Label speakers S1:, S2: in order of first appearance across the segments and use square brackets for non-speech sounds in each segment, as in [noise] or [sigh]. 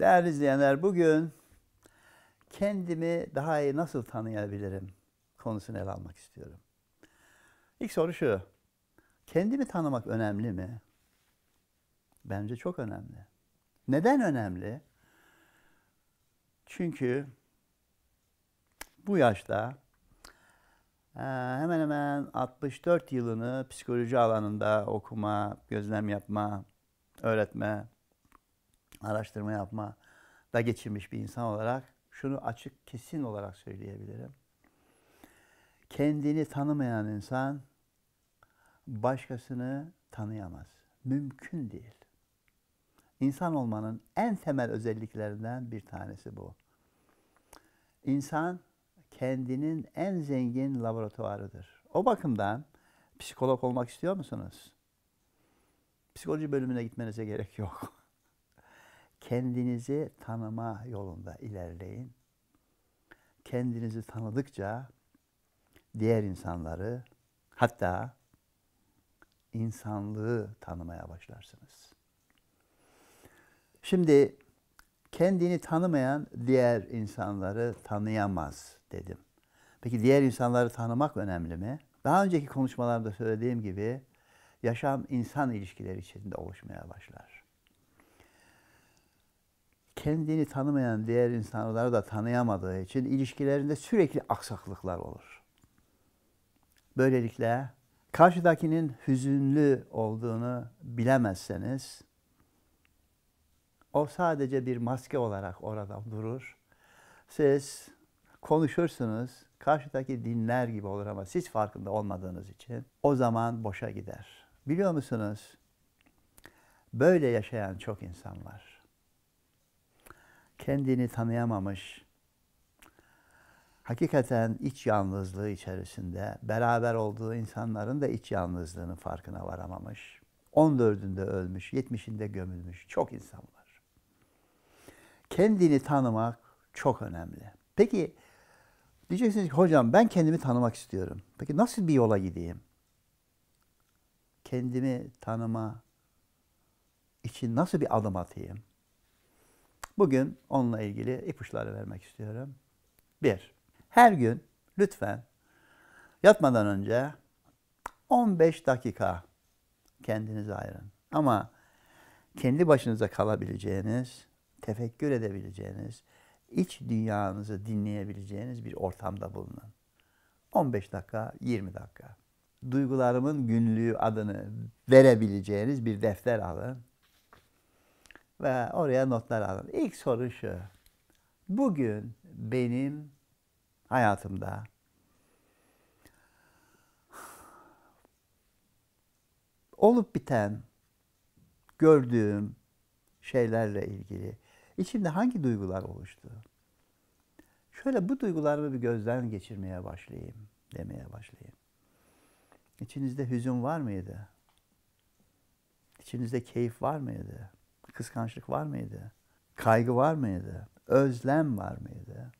S1: Değerli izleyenler bugün kendimi daha iyi nasıl tanıyabilirim konusunu ele almak istiyorum. İlk soru şu. Kendimi tanımak önemli mi? Bence çok önemli. Neden önemli? Çünkü bu yaşta e, hemen hemen 64 yılını psikoloji alanında okuma, gözlem yapma, öğretme, araştırma yapma da geçirmiş bir insan olarak şunu açık kesin olarak söyleyebilirim. Kendini tanımayan insan başkasını tanıyamaz. Mümkün değil. İnsan olmanın en temel özelliklerinden bir tanesi bu. İnsan kendinin en zengin laboratuvarıdır. O bakımdan psikolog olmak istiyor musunuz? Psikoloji bölümüne gitmenize gerek yok. [laughs] Kendinizi tanıma yolunda ilerleyin. Kendinizi tanıdıkça diğer insanları hatta insanlığı tanımaya başlarsınız. Şimdi kendini tanımayan diğer insanları tanıyamaz dedim. Peki diğer insanları tanımak önemli mi? Daha önceki konuşmalarımda söylediğim gibi yaşam insan ilişkileri içinde oluşmaya başlar. Kendini tanımayan diğer insanları da tanıyamadığı için ilişkilerinde sürekli aksaklıklar olur. Böylelikle karşıdakinin hüzünlü olduğunu bilemezseniz o sadece bir maske olarak orada durur. Siz konuşursunuz, karşıdaki dinler gibi olur ama siz farkında olmadığınız için o zaman boşa gider. Biliyor musunuz? Böyle yaşayan çok insan var. Kendini tanıyamamış, hakikaten iç yalnızlığı içerisinde, beraber olduğu insanların da iç yalnızlığının farkına varamamış. 14'ünde ölmüş, 70'inde gömülmüş çok insan var kendini tanımak çok önemli. Peki diyeceksiniz ki hocam ben kendimi tanımak istiyorum. Peki nasıl bir yola gideyim? Kendimi tanıma için nasıl bir adım atayım? Bugün onunla ilgili ipuçları vermek istiyorum. Bir, her gün lütfen yatmadan önce 15 dakika kendinize ayırın. Ama kendi başınıza kalabileceğiniz tefekkür edebileceğiniz, iç dünyanızı dinleyebileceğiniz bir ortamda bulunun. 15 dakika, 20 dakika. Duygularımın günlüğü adını verebileceğiniz bir defter alın ve oraya notlar alın. İlk soru şu. Bugün benim hayatımda olup biten gördüğüm şeylerle ilgili İçimde hangi duygular oluştu? Şöyle bu duygularımı bir gözden geçirmeye başlayayım, demeye başlayayım. İçinizde hüzün var mıydı? İçinizde keyif var mıydı? Kıskançlık var mıydı? Kaygı var mıydı? Özlem var mıydı?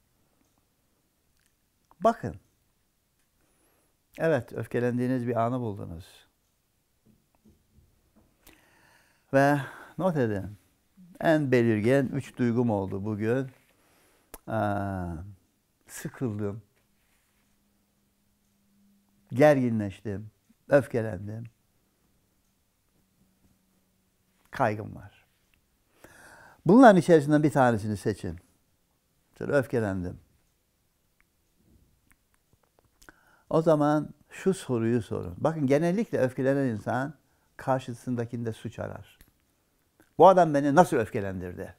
S1: Bakın. Evet, öfkelendiğiniz bir anı buldunuz. Ve not edin en belirgen üç duygum oldu bugün. Aa, sıkıldım. Gerginleştim. Öfkelendim. Kaygım var. Bunların içerisinden bir tanesini seçin. Şöyle öfkelendim. O zaman şu soruyu sorun. Bakın genellikle öfkelenen insan karşısındakinde suç arar. Bu adam beni nasıl öfkelendirdi?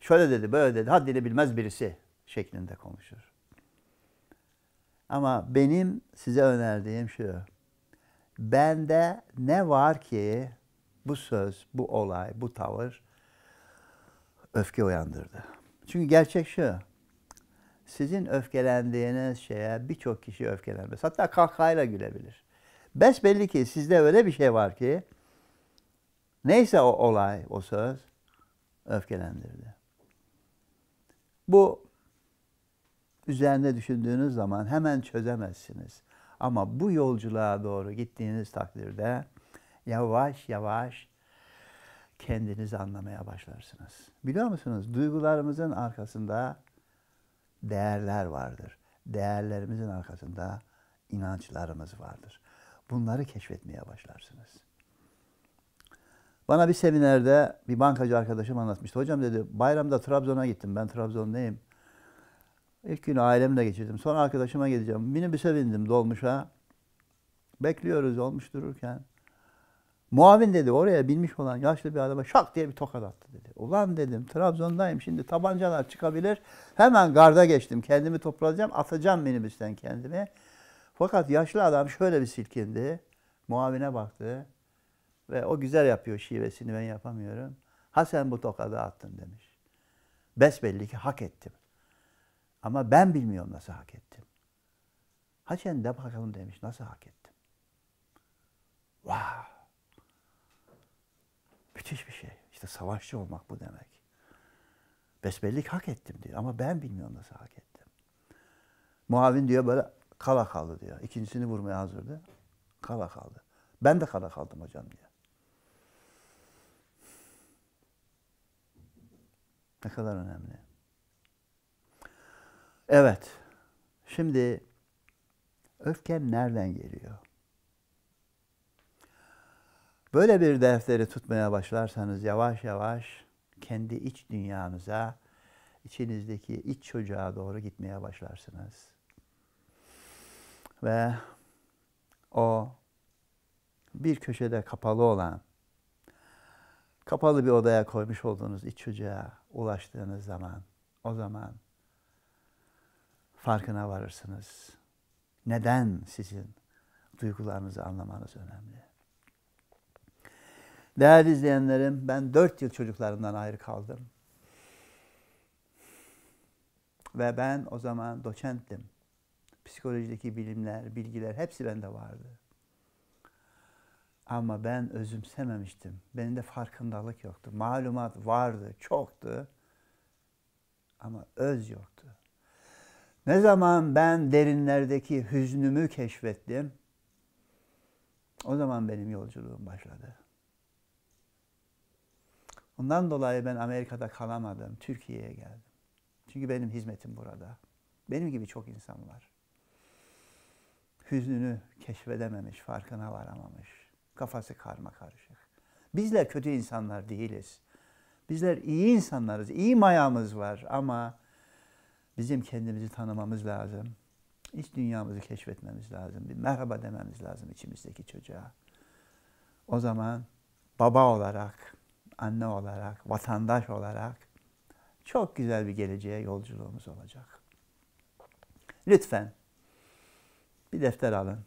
S1: Şöyle dedi, böyle dedi, haddini bilmez birisi şeklinde konuşur. Ama benim size önerdiğim şu. Bende ne var ki bu söz, bu olay, bu tavır öfke uyandırdı. Çünkü gerçek şu. Sizin öfkelendiğiniz şeye birçok kişi öfkelenmez. Hatta kahkahayla gülebilir. belli ki sizde öyle bir şey var ki Neyse o olay, o söz öfkelendirdi. Bu üzerinde düşündüğünüz zaman hemen çözemezsiniz. Ama bu yolculuğa doğru gittiğiniz takdirde yavaş yavaş kendinizi anlamaya başlarsınız. Biliyor musunuz? Duygularımızın arkasında değerler vardır. Değerlerimizin arkasında inançlarımız vardır. Bunları keşfetmeye başlarsınız. Bana bir seminerde bir bankacı arkadaşım anlatmıştı. Hocam dedi bayramda Trabzon'a gittim. Ben Trabzon'dayım. İlk günü ailemle geçirdim. Sonra arkadaşıma gideceğim. Minibüse bindim dolmuşa. Bekliyoruz olmuş dururken. Muavin dedi oraya binmiş olan yaşlı bir adama şak diye bir tokat attı dedi. Ulan dedim Trabzon'dayım şimdi tabancalar çıkabilir. Hemen garda geçtim. Kendimi toplayacağım. Atacağım minibüsten kendimi. Fakat yaşlı adam şöyle bir silkindi. Muavine baktı. Ve o güzel yapıyor şivesini ben yapamıyorum. Ha sen bu tokadı attın demiş. Besbelli ki hak ettim. Ama ben bilmiyorum nasıl hak ettim. Ha sen de bakalım demiş nasıl hak ettim. Vah! Wow. Müthiş bir şey. İşte savaşçı olmak bu demek. Besbellik hak ettim diyor ama ben bilmiyorum nasıl hak ettim. Muavin diyor böyle kala kaldı diyor. İkincisini vurmaya hazırdı. Kala kaldı. Ben de kala kaldım hocam diye. Ne kadar önemli. Evet. Şimdi öfken nereden geliyor? Böyle bir defteri tutmaya başlarsanız yavaş yavaş kendi iç dünyanıza, içinizdeki iç çocuğa doğru gitmeye başlarsınız. Ve o bir köşede kapalı olan, kapalı bir odaya koymuş olduğunuz iç çocuğa ulaştığınız zaman, o zaman farkına varırsınız. Neden sizin duygularınızı anlamanız önemli. Değerli izleyenlerim, ben dört yıl çocuklarımdan ayrı kaldım. Ve ben o zaman doçenttim. Psikolojideki bilimler, bilgiler hepsi bende vardı. Ama ben özümsememiştim. Benim de farkındalık yoktu. Malumat vardı, çoktu. Ama öz yoktu. Ne zaman ben derinlerdeki hüznümü keşfettim, o zaman benim yolculuğum başladı. Ondan dolayı ben Amerika'da kalamadım, Türkiye'ye geldim. Çünkü benim hizmetim burada. Benim gibi çok insan var. Hüznünü keşfedememiş, farkına varamamış. Kafası karma karışık. Bizler kötü insanlar değiliz. Bizler iyi insanlarız. İyi mayamız var ama bizim kendimizi tanımamız lazım. İç dünyamızı keşfetmemiz lazım. Bir merhaba dememiz lazım içimizdeki çocuğa. O zaman baba olarak, anne olarak, vatandaş olarak çok güzel bir geleceğe yolculuğumuz olacak. Lütfen bir defter alın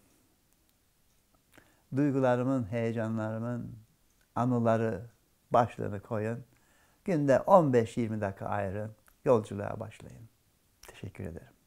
S1: duygularımın, heyecanlarımın anıları başlığını koyun. Günde 15-20 dakika ayırın. Yolculuğa başlayın. Teşekkür ederim.